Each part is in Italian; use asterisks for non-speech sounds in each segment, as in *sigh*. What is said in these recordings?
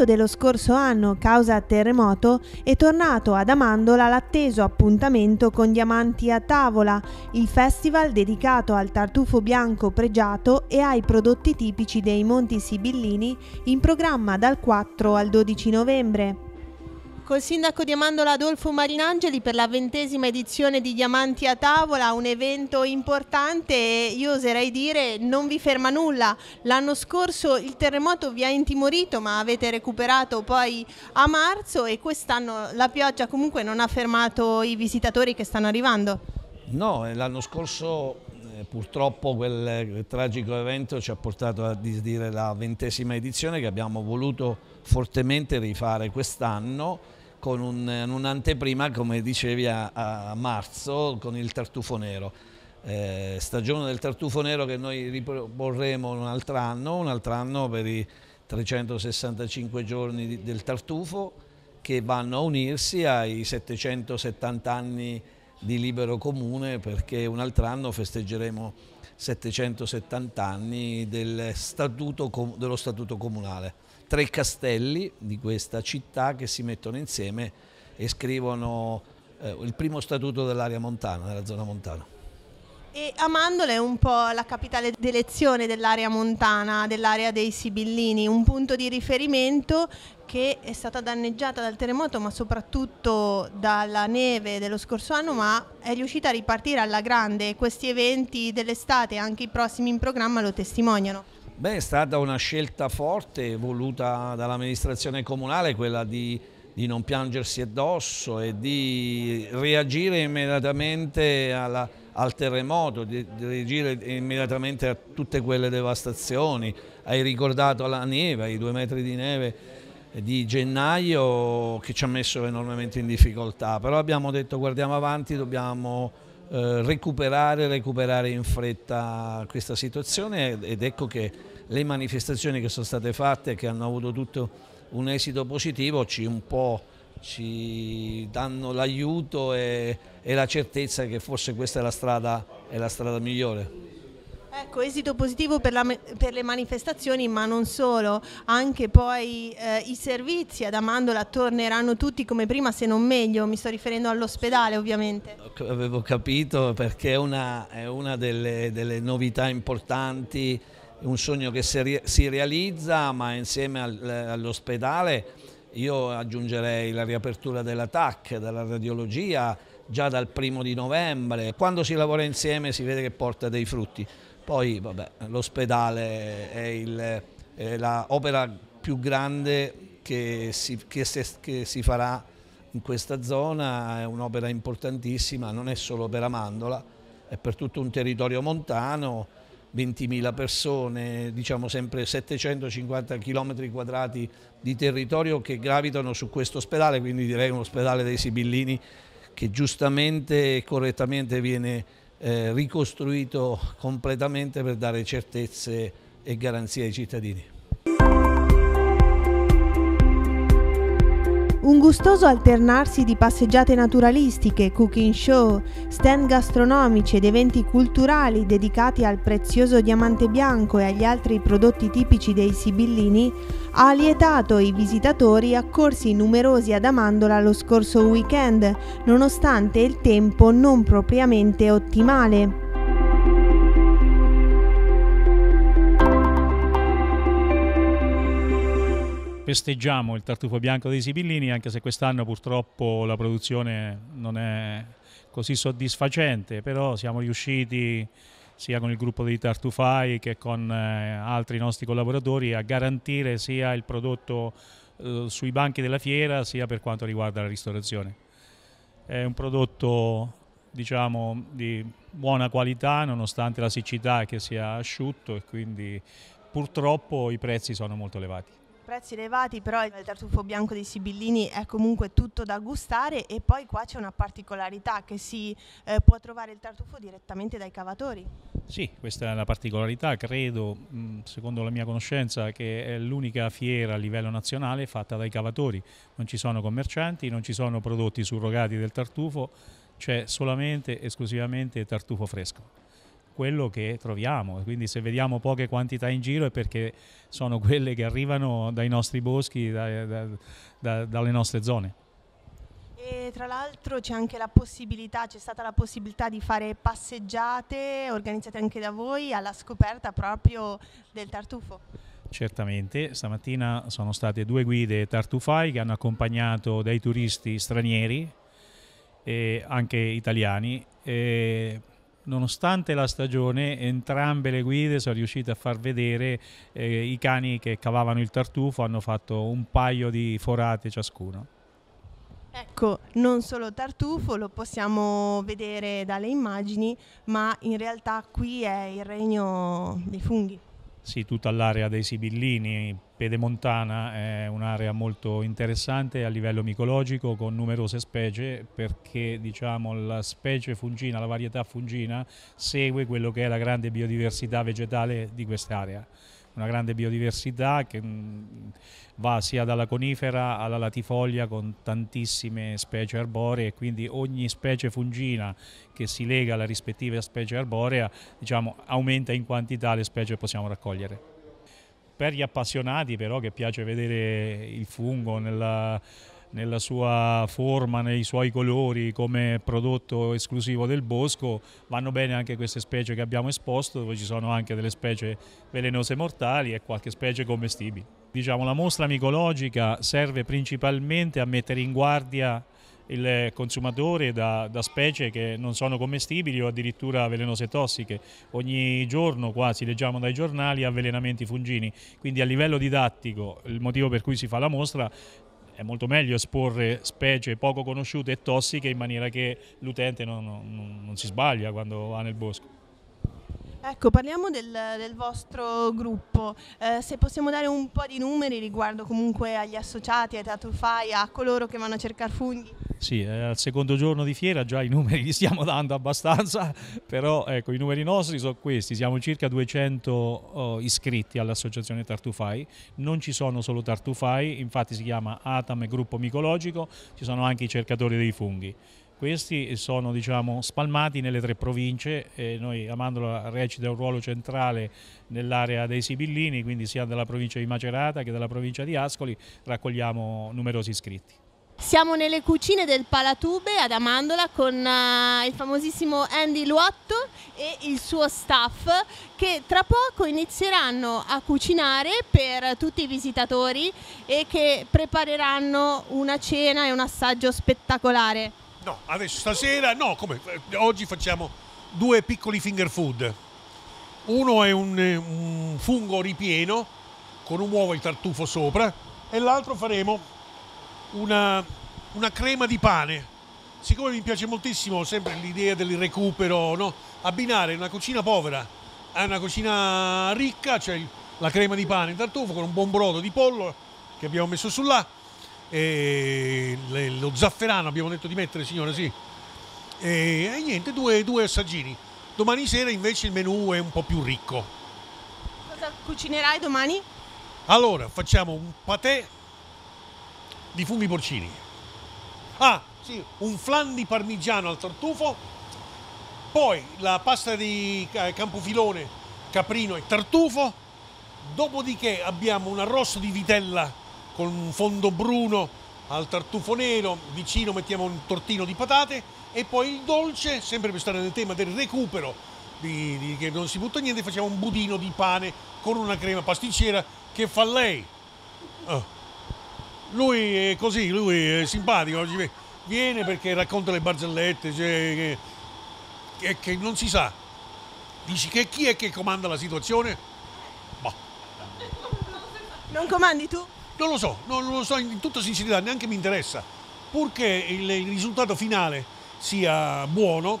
mercato dello scorso anno causa terremoto è tornato ad Amandola l'atteso appuntamento con Diamanti a Tavola, il festival dedicato al tartufo bianco pregiato e ai prodotti tipici dei Monti Sibillini in programma dal 4 al 12 novembre col sindaco di Amandola Adolfo Marinangeli per la ventesima edizione di Diamanti a Tavola, un evento importante e io oserei dire non vi ferma nulla. L'anno scorso il terremoto vi ha intimorito ma avete recuperato poi a marzo e quest'anno la pioggia comunque non ha fermato i visitatori che stanno arrivando. No, eh, l'anno scorso eh, purtroppo quel eh, tragico evento ci ha portato a disdire la ventesima edizione che abbiamo voluto fortemente rifare quest'anno con un'anteprima, eh, come dicevi, a, a, marzo con il tartufo nero. Eh, stagione del tartufo nero che noi riproporremo un altro anno, un altro anno per i 365 giorni di, del tartufo che vanno a unirsi ai 770 anni di libero comune perché un altro anno festeggeremo 770 anni del statuto, dello statuto comunale tre castelli di questa città che si mettono insieme e scrivono eh, il primo statuto dell'area montana, della zona montana. E Amandole è un po' la capitale d'elezione dell'area montana, dell'area dei Sibillini, un punto di riferimento che è stata danneggiata dal terremoto ma soprattutto dalla neve dello scorso anno ma è riuscita a ripartire alla grande questi eventi dell'estate anche i prossimi in programma lo testimoniano. Beh, è stata una scelta forte voluta dall'amministrazione comunale quella di, di, non piangersi addosso e di reagire immediatamente alla, al terremoto, di, di, reagire immediatamente a tutte quelle devastazioni. Hai ricordato la neve, i due metri di neve di gennaio che ci ha messo enormemente in difficoltà, però abbiamo detto guardiamo avanti, dobbiamo eh, recuperare, recuperare in fretta questa situazione ed ecco che le manifestazioni che sono state fatte, che hanno avuto tutto un esito positivo, ci un po' ci danno l'aiuto e, e, la certezza che forse questa è la strada, è la strada migliore. Ecco, esito positivo per, la, per, le manifestazioni, ma non solo, anche poi eh, i servizi ad Amandola torneranno tutti come prima, se non meglio, mi sto riferendo all'ospedale ovviamente. Avevo capito perché è una, è una delle, delle novità importanti è un sogno che si realizza, ma insieme all'ospedale io aggiungerei la riapertura della TAC, della radiologia, già dal primo di novembre. Quando si lavora insieme si vede che porta dei frutti. Poi l'ospedale è, è l'opera più grande che si, che, se, che si farà in questa zona, è un'opera importantissima, non è solo per Amandola, è per tutto un territorio montano 20.000 persone, diciamo sempre 750 km quadrati di territorio che gravitano su questo ospedale, quindi direi un ospedale dei Sibillini che giustamente e correttamente viene eh, ricostruito completamente per dare certezze e garanzie ai cittadini. Un gustoso alternarsi di passeggiate naturalistiche, cooking show, stand gastronomici ed eventi culturali dedicati al prezioso diamante bianco e agli altri prodotti tipici dei Sibillini ha lietato i visitatori accorsi numerosi ad Amandola lo scorso weekend, nonostante il tempo non propriamente ottimale. festeggiamo il tartufo bianco dei Sibillini, anche se quest'anno purtroppo la produzione non è così soddisfacente, però siamo riusciti sia con il gruppo dei tartufai che con eh, altri nostri collaboratori a garantire sia il prodotto eh, sui banchi della fiera sia per quanto riguarda la ristorazione. È un prodotto diciamo, di buona qualità nonostante la siccità che sia asciutto e quindi purtroppo i prezzi sono molto elevati prezzi elevati, però il tartufo bianco dei Sibillini è comunque tutto da gustare e poi qua c'è una particolarità che si eh, può trovare il tartufo direttamente dai cavatori. Sì, questa è la particolarità, credo, mm, secondo la mia conoscenza, che è l'unica fiera a livello nazionale fatta dai cavatori. Non ci sono commercianti, non ci sono prodotti surrogati del tartufo, c'è solamente esclusivamente tartufo fresco quello che troviamo, quindi se vediamo poche quantità in giro è perché sono quelle che arrivano dai nostri boschi, da, da, da, dalle nostre zone. E tra l'altro c'è anche la possibilità, c'è stata la possibilità di fare passeggiate organizzate anche da voi alla scoperta proprio del tartufo. Certamente, stamattina sono state due guide tartufai che hanno accompagnato dei turisti stranieri e anche italiani e nonostante la stagione, entrambe le guide sono riuscite a far vedere eh, i cani che cavavano il tartufo, hanno fatto un paio di forate ciascuno. Ecco, non solo tartufo, lo possiamo vedere dalle immagini, ma in realtà qui è il regno dei funghi. Sì, tutta l'area dei sibillini, Pedemontana è un'area molto interessante a livello micologico con numerose specie perché diciamo, la specie fungina, la varietà fungina segue quello che è la grande biodiversità vegetale di quest'area una grande biodiversità che mm, va sia dalla conifera alla latifoglia con tantissime specie arboree e quindi ogni specie fungina che si lega alla rispettiva specie arborea diciamo, aumenta in quantità le specie che possiamo raccogliere per gli appassionati però che piace vedere il fungo nella, nella sua forma, nei suoi colori come prodotto esclusivo del bosco, vanno bene anche queste specie che abbiamo esposto, dove ci sono anche delle specie velenose mortali e qualche specie commestibile. Diciamo, la mostra micologica serve principalmente a mettere in guardia il consumatore da, da, specie che non sono commestibili o addirittura velenose tossiche. Ogni giorno quasi leggiamo dai giornali avvelenamenti fungini, quindi a livello didattico il motivo per cui si fa la mostra è molto meglio esporre specie poco conosciute e tossiche in maniera che l'utente non, non, non si sbaglia quando va nel bosco. Ecco, parliamo del, del vostro gruppo, eh, se possiamo dare un po' di numeri riguardo comunque agli associati, ai tatufai, a coloro che vanno a cercare funghi. Sì, eh, al secondo giorno di fiera già i numeri li stiamo dando abbastanza, *laughs* però ecco, i numeri nostri sono questi, siamo circa 200 oh, iscritti all'associazione Tartufai, non ci sono solo Tartufai, infatti si chiama ATAM Gruppo Micologico, ci sono anche i cercatori dei funghi. Questi sono diciamo, spalmati nelle tre province, e noi Amandola recita un ruolo centrale nell'area dei Sibillini, quindi sia dalla provincia di Macerata che dalla provincia di Ascoli raccogliamo numerosi iscritti. Siamo nelle cucine del Palatube ad Amandola con uh, il famosissimo Andy Luotto e il suo staff che tra poco inizieranno a cucinare per tutti i visitatori e che prepareranno una cena e un assaggio spettacolare. No, adesso stasera no, come eh, oggi facciamo due piccoli finger food. Uno è un, eh, un fungo ripieno con un uovo e tartufo sopra e l'altro faremo una, una crema di pane. Siccome mi piace moltissimo sempre l'idea del recupero, no? abbinare una cucina povera a una cucina ricca, cioè la crema di pane in tartufo con un buon brodo di pollo che abbiamo messo su là, e lo zafferano abbiamo detto di mettere signora, sì. E, e niente, due, due assaggini. Domani sera invece il menù è un po' più ricco. Cosa cucinerai domani? Allora, facciamo un patè di funghi porcini. Ah, sì, un flan di parmigiano al tartufo, poi la pasta di eh, campofilone, caprino e tartufo, dopodiché abbiamo un arrosto di vitella con un fondo bruno al tartufo nero, vicino mettiamo un tortino di patate e poi il dolce, sempre per stare nel tema del recupero, di, di, che non si butta niente, facciamo un budino di pane con una crema pasticcera che fa lei. Oh lui è così, lui è simpatico, viene perché racconta le barzellette, cioè, che, che, non si sa. Dici che chi è che comanda la situazione? Boh. Non comandi tu? Non lo so, non lo so in tutta sincerità, neanche mi interessa. Purché il, il risultato finale sia buono,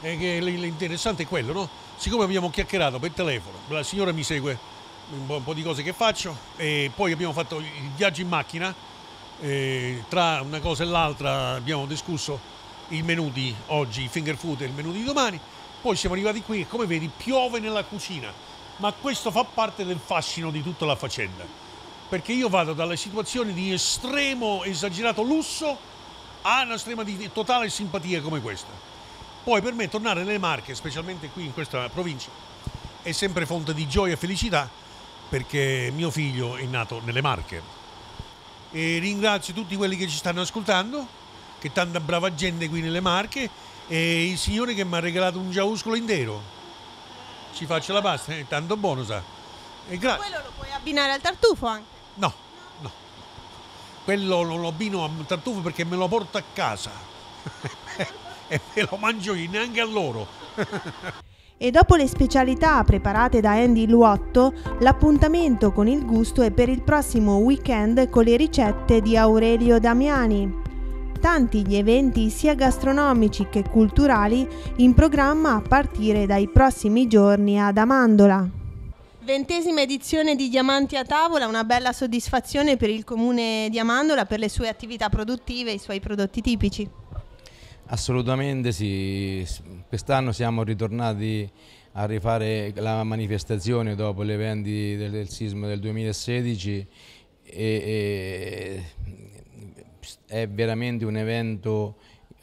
e che l'interessante è quello, no? Siccome abbiamo chiacchierato per telefono, la signora mi segue un po' di cose che faccio e poi abbiamo fatto il viaggio in macchina e tra una cosa e l'altra abbiamo discusso il menù di oggi, il finger food e il menù di domani poi siamo arrivati qui e come vedi piove nella cucina ma questo fa parte del fascino di tutta la faccenda perché io vado dalle situazioni di estremo esagerato lusso a una strema di totale simpatia come questa poi per me tornare nelle Marche specialmente qui in questa provincia è sempre fonte di gioia e felicità perché mio figlio è nato nelle Marche. E ringrazio tutti quelli che ci stanno ascoltando, che tanta brava gente qui nelle Marche e il signore che mi ha regalato un giauscolo intero. Ci faccio la pasta, è eh, tanto buono sa. E grazie. Quello lo puoi abbinare al tartufo anche? No, no. Quello non lo abbino al tartufo perché me lo porto a casa. *laughs* e me lo mangio io, neanche a loro. *laughs* E dopo le specialità preparate da Andy Luotto, l'appuntamento con il gusto è per il prossimo weekend con le ricette di Aurelio Damiani. Tanti gli eventi sia gastronomici che culturali in programma a partire dai prossimi giorni ad Amandola. Ventesima edizione di Diamanti a Tavola, una bella soddisfazione per il comune di Amandola per le sue attività produttive e i suoi prodotti tipici. Assolutamente sì, quest'anno siamo ritornati a rifare la manifestazione dopo gli eventi del, del sisma del 2016 e, e, è veramente un evento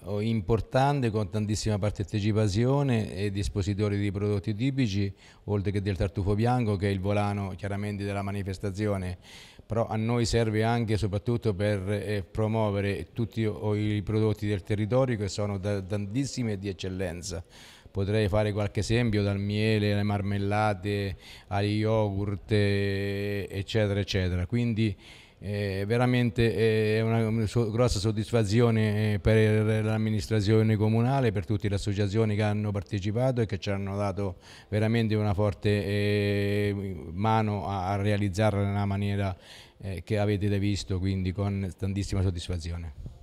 oh, importante con tantissima partecipazione e dispositori di prodotti tipici oltre che del tartufo bianco che è il volano chiaramente della manifestazione però a noi serve anche e soprattutto per eh, promuovere tutti i prodotti del territorio che sono tantissimi e di eccellenza. Potrei fare qualche esempio dal miele alle marmellate, agli yogurt, eh, eccetera, eccetera. Quindi eh, veramente eh, è una, grossa soddisfazione eh, per l'amministrazione comunale, per tutte le associazioni che hanno partecipato e che ci hanno dato veramente una forte eh, mano a, a realizzarla nella maniera eh, che avete visto, quindi con tantissima soddisfazione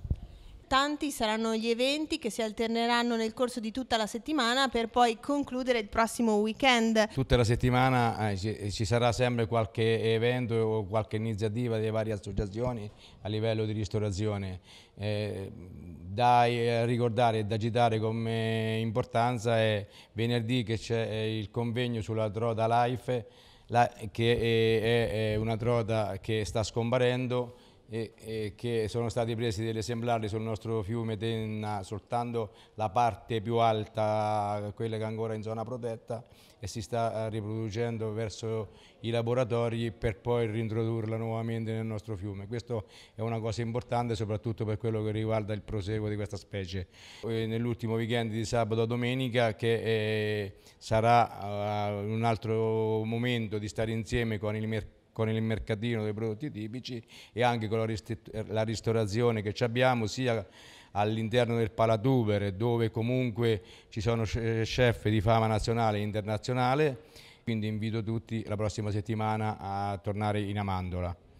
importanti saranno gli eventi che si alterneranno nel corso di tutta la settimana per poi concludere il prossimo weekend. Tutta la settimana eh, ci, eh, sarà sempre qualche evento o qualche iniziativa delle varie associazioni a livello di ristorazione. Eh, da eh, ricordare e da citare come importanza è venerdì che c'è eh, il convegno sulla trota Life, la, che è, è una trota che sta scomparendo e, e che sono stati presi degli esemplari sul nostro fiume Tenna, soltanto la parte più alta, quella che è ancora in zona protetta, e si sta eh, riproducendo verso i laboratori per poi reintrodurla nuovamente nel nostro fiume. Questa è una cosa importante soprattutto per quello che riguarda il proseguo di questa specie. Nell'ultimo weekend di sabato a domenica che eh, sarà eh, un altro momento di stare insieme con il mercato con il mercatino dei prodotti tipici e anche con la, la ristorazione che abbiamo sia all'interno del Palatubere dove comunque ci sono eh, chef di fama nazionale e internazionale, quindi invito tutti la prossima settimana a tornare in Amandola.